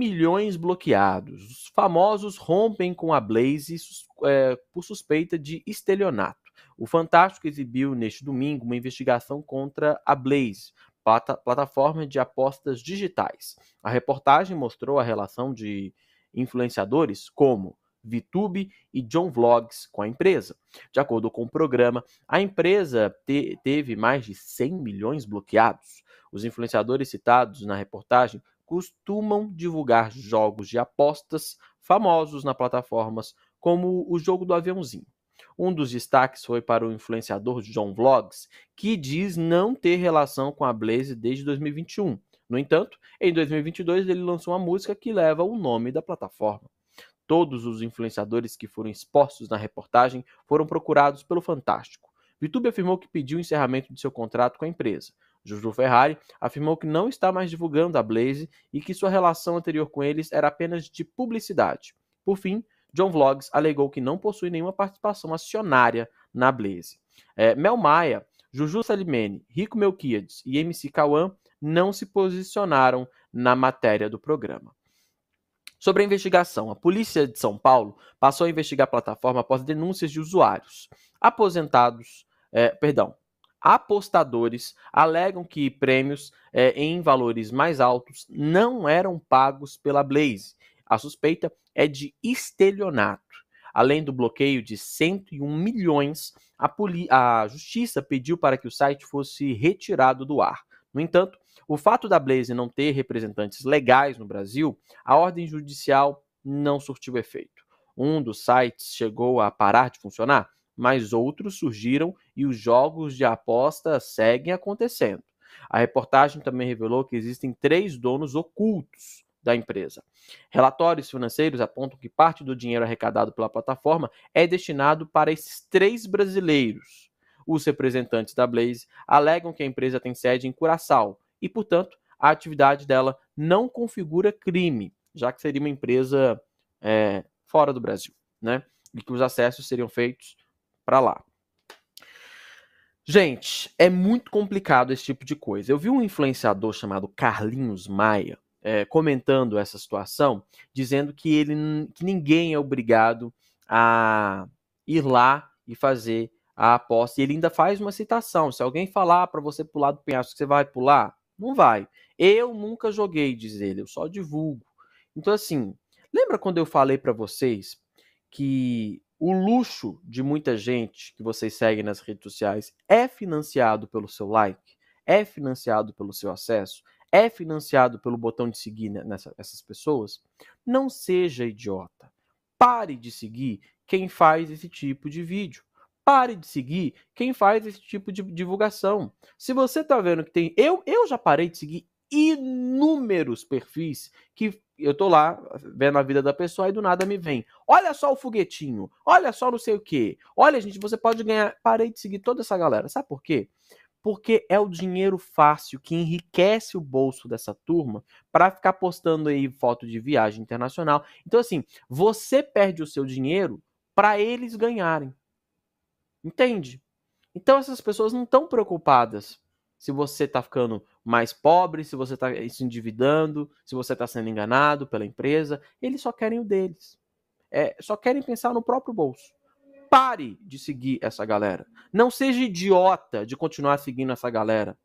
milhões bloqueados. Os famosos rompem com a Blaze é, por suspeita de estelionato. O Fantástico exibiu neste domingo uma investigação contra a Blaze, plata plataforma de apostas digitais. A reportagem mostrou a relação de influenciadores como VTube e John Vlogs com a empresa. De acordo com o programa, a empresa te teve mais de 100 milhões bloqueados. Os influenciadores citados na reportagem costumam divulgar jogos de apostas famosos na plataformas, como o jogo do aviãozinho. Um dos destaques foi para o influenciador John Vlogs, que diz não ter relação com a Blaze desde 2021. No entanto, em 2022 ele lançou uma música que leva o nome da plataforma. Todos os influenciadores que foram expostos na reportagem foram procurados pelo Fantástico. Vitube afirmou que pediu o encerramento de seu contrato com a empresa. Juju Ferrari afirmou que não está mais divulgando a Blaze e que sua relação anterior com eles era apenas de publicidade. Por fim, John Vlogs alegou que não possui nenhuma participação acionária na Blaze. É, Mel Maia, Juju Salimene, Rico Melquiades e MC Kawan não se posicionaram na matéria do programa. Sobre a investigação, a polícia de São Paulo passou a investigar a plataforma após denúncias de usuários aposentados, é, perdão, apostadores alegam que prêmios é, em valores mais altos não eram pagos pela Blaze. A suspeita é de estelionato. Além do bloqueio de 101 milhões, a, a justiça pediu para que o site fosse retirado do ar. No entanto, o fato da Blaze não ter representantes legais no Brasil, a ordem judicial não surtiu efeito. Um dos sites chegou a parar de funcionar mas outros surgiram e os jogos de aposta seguem acontecendo. A reportagem também revelou que existem três donos ocultos da empresa. Relatórios financeiros apontam que parte do dinheiro arrecadado pela plataforma é destinado para esses três brasileiros. Os representantes da Blaze alegam que a empresa tem sede em Curaçao e, portanto, a atividade dela não configura crime, já que seria uma empresa é, fora do Brasil, né? E que os acessos seriam feitos para lá. Gente, é muito complicado esse tipo de coisa. Eu vi um influenciador chamado Carlinhos Maia é, comentando essa situação, dizendo que, ele, que ninguém é obrigado a ir lá e fazer a aposta. E ele ainda faz uma citação: se alguém falar para você pular do penhasco, você vai pular? Não vai. Eu nunca joguei, diz ele, eu só divulgo. Então, assim, lembra quando eu falei para vocês que o luxo de muita gente que vocês seguem nas redes sociais é financiado pelo seu like, é financiado pelo seu acesso, é financiado pelo botão de seguir nessa, essas pessoas. Não seja idiota. Pare de seguir quem faz esse tipo de vídeo. Pare de seguir quem faz esse tipo de divulgação. Se você está vendo que tem. Eu, eu já parei de seguir inúmeros perfis que eu tô lá vendo a vida da pessoa e do nada me vem. Olha só o foguetinho, olha só não sei o quê. Olha, gente, você pode ganhar. Parei de seguir toda essa galera. Sabe por quê? Porque é o dinheiro fácil que enriquece o bolso dessa turma para ficar postando aí foto de viagem internacional. Então, assim, você perde o seu dinheiro para eles ganharem. Entende? Então, essas pessoas não estão preocupadas se você tá ficando mais pobre, se você está se endividando, se você está sendo enganado pela empresa. Eles só querem o deles. É, só querem pensar no próprio bolso. Pare de seguir essa galera. Não seja idiota de continuar seguindo essa galera.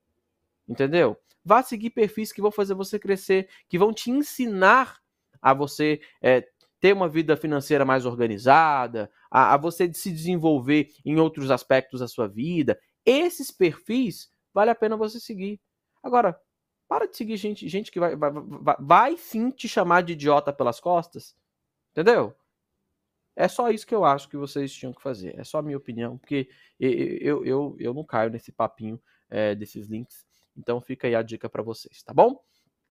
Entendeu? Vá seguir perfis que vão fazer você crescer, que vão te ensinar a você é, ter uma vida financeira mais organizada, a, a você se desenvolver em outros aspectos da sua vida. Esses perfis vale a pena você seguir. Agora, para de seguir gente, gente que vai, vai, vai, vai sim te chamar de idiota pelas costas. Entendeu? É só isso que eu acho que vocês tinham que fazer. É só a minha opinião, porque eu, eu, eu não caio nesse papinho é, desses links. Então fica aí a dica para vocês, tá bom?